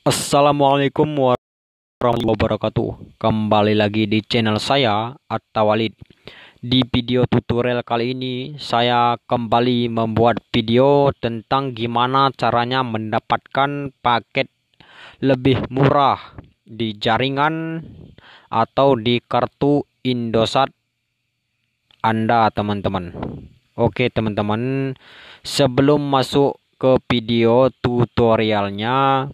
Assalamualaikum warahmatullahi wabarakatuh Kembali lagi di channel saya Atta Walid Di video tutorial kali ini Saya kembali membuat video Tentang gimana caranya mendapatkan paket Lebih murah Di jaringan Atau di kartu Indosat Anda teman-teman Oke teman-teman Sebelum masuk ke video tutorialnya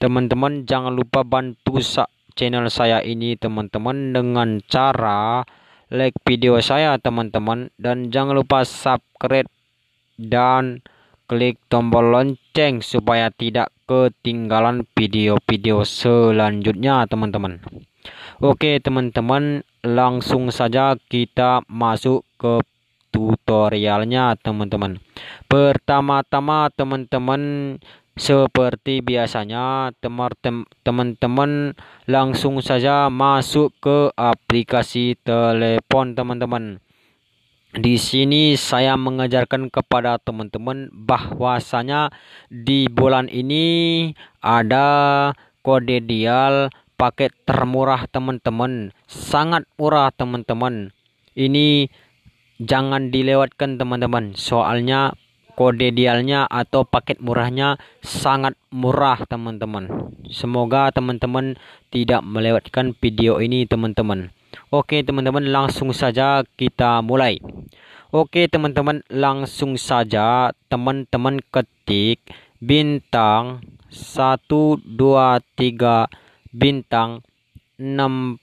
Teman-teman jangan lupa bantu sa channel saya ini teman-teman dengan cara like video saya teman-teman dan jangan lupa subscribe dan klik tombol lonceng supaya tidak ketinggalan video-video selanjutnya teman-teman. Oke teman-teman langsung saja kita masuk ke tutorialnya teman-teman. Pertama-tama teman-teman seperti biasanya, teman-teman langsung saja masuk ke aplikasi telepon teman-teman. Di sini saya mengajarkan kepada teman-teman bahwasanya di bulan ini ada kode dial paket termurah teman-teman. Sangat murah teman-teman. Ini jangan dilewatkan teman-teman soalnya kode dialnya atau paket murahnya sangat murah teman-teman semoga teman-teman tidak melewatkan video ini teman-teman Oke teman-teman langsung saja kita mulai Oke teman-teman langsung saja teman-teman ketik bintang 1 2 3 bintang 60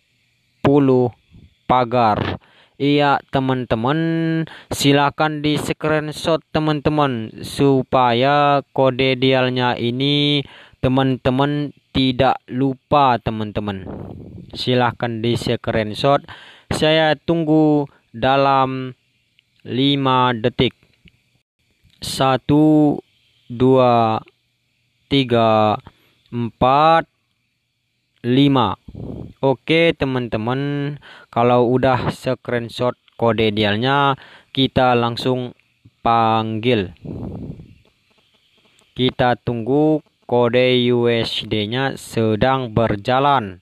pagar Iya teman-teman silahkan di screenshot teman-teman supaya kode dialnya ini teman-teman tidak lupa teman-teman silahkan di screenshot saya tunggu dalam 5 detik 1 2 3 4 5 Oke teman-teman, kalau udah screenshot kode dialnya, kita langsung panggil. Kita tunggu kode USD-nya sedang berjalan.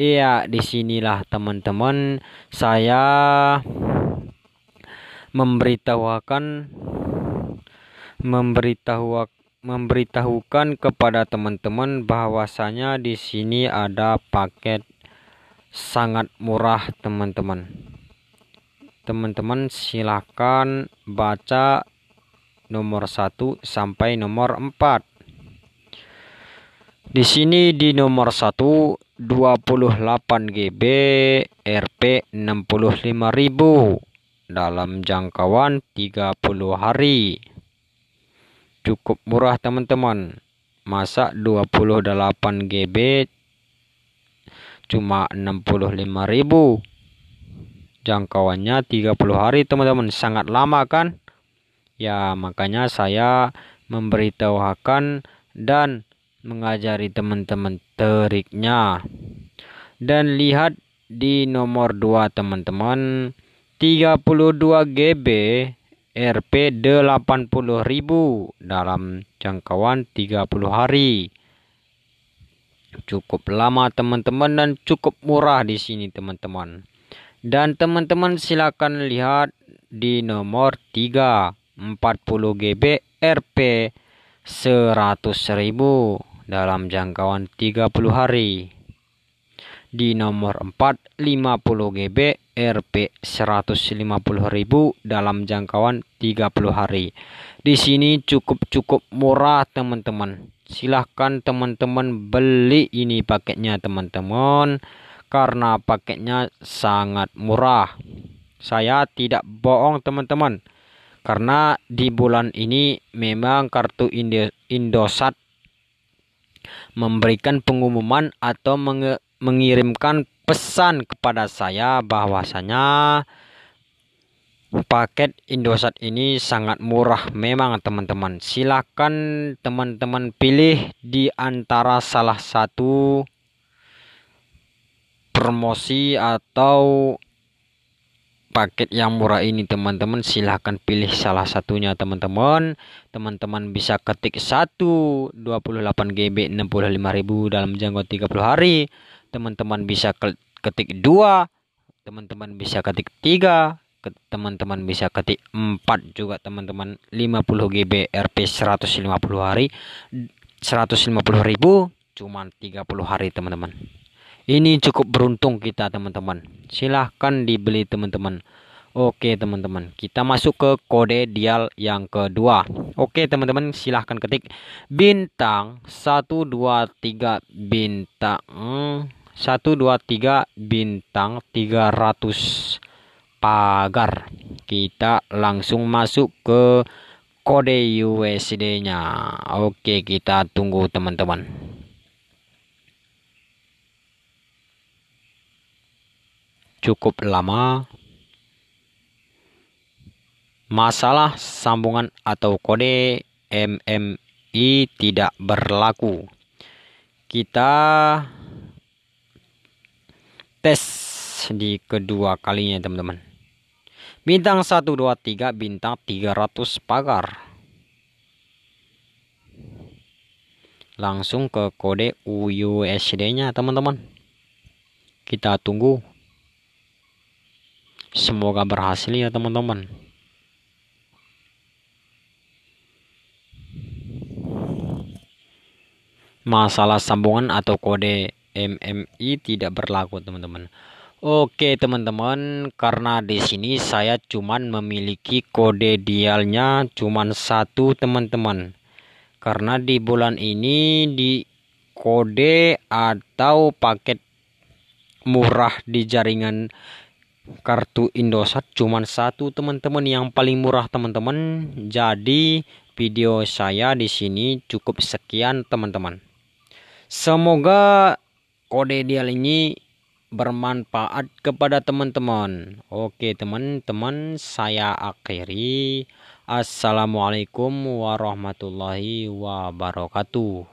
Iya, disinilah teman-teman saya memberitahukan memberitahu memberitahukan kepada teman-teman bahwasanya di sini ada paket sangat murah teman-teman teman-teman silahkan baca nomor 1 sampai nomor 4 di sini di nomor 1 28 GB Rp 65.000 dalam jangkauan 30 hari cukup murah teman-teman masa 28 GB cuma 65.000 jangkauannya 30 hari teman-teman sangat lama kan ya makanya saya memberitahukan dan mengajari teman-teman teriknya dan lihat di nomor 2 teman-teman 32 GB RP 80.000 dalam jangkauan 30 hari cukup lama teman-teman dan cukup murah di sini teman-teman dan teman-teman silakan lihat di nomor 3 40 GB RP 100.000 dalam jangkauan 30 hari di nomor 4 50 GB RP 150.000 dalam jangkauan 30 hari di sini cukup-cukup murah teman-teman silahkan teman-teman beli ini paketnya teman-teman karena paketnya sangat murah saya tidak bohong teman-teman karena di bulan ini memang kartu Indosat memberikan pengumuman atau mengirimkan pesan kepada saya bahwasanya paket Indosat ini sangat murah memang teman-teman silahkan teman-teman pilih di antara salah satu promosi atau paket yang murah ini teman-teman silahkan pilih salah satunya teman-teman teman-teman bisa ketik 1 28GB 65.000 dalam jangka 30 hari teman-teman bisa ketik 2 teman-teman bisa ketik 3 teman-teman bisa ketik 4 juga teman-teman 50 GB RP 150 hari 150 ribu cuman 30 hari teman-teman ini cukup beruntung kita teman-teman silahkan dibeli teman-teman Oke teman-teman kita masuk ke kode dial yang kedua Oke teman-teman silahkan ketik bintang 123 bintang hmm, dua 123 bintang 300 pagar. Kita langsung masuk ke kode USD-nya. Oke, kita tunggu teman-teman. Cukup lama. Masalah sambungan atau kode MMI tidak berlaku. Kita tes di kedua kalinya, teman-teman. Bintang 1, 2, 3, bintang 300 pagar. Langsung ke kode UUSD-nya teman-teman. Kita tunggu. Semoga berhasil ya teman-teman. Masalah sambungan atau kode MMI tidak berlaku teman-teman. Oke teman-teman, karena di sini saya cuman memiliki kode dialnya cuman satu teman-teman. Karena di bulan ini di kode atau paket murah di jaringan kartu Indosat cuman satu teman-teman yang paling murah teman-teman. Jadi video saya di sini cukup sekian teman-teman. Semoga kode dial ini bermanfaat kepada teman-teman. Oke, teman-teman, saya akhiri. Assalamualaikum warahmatullahi wabarakatuh.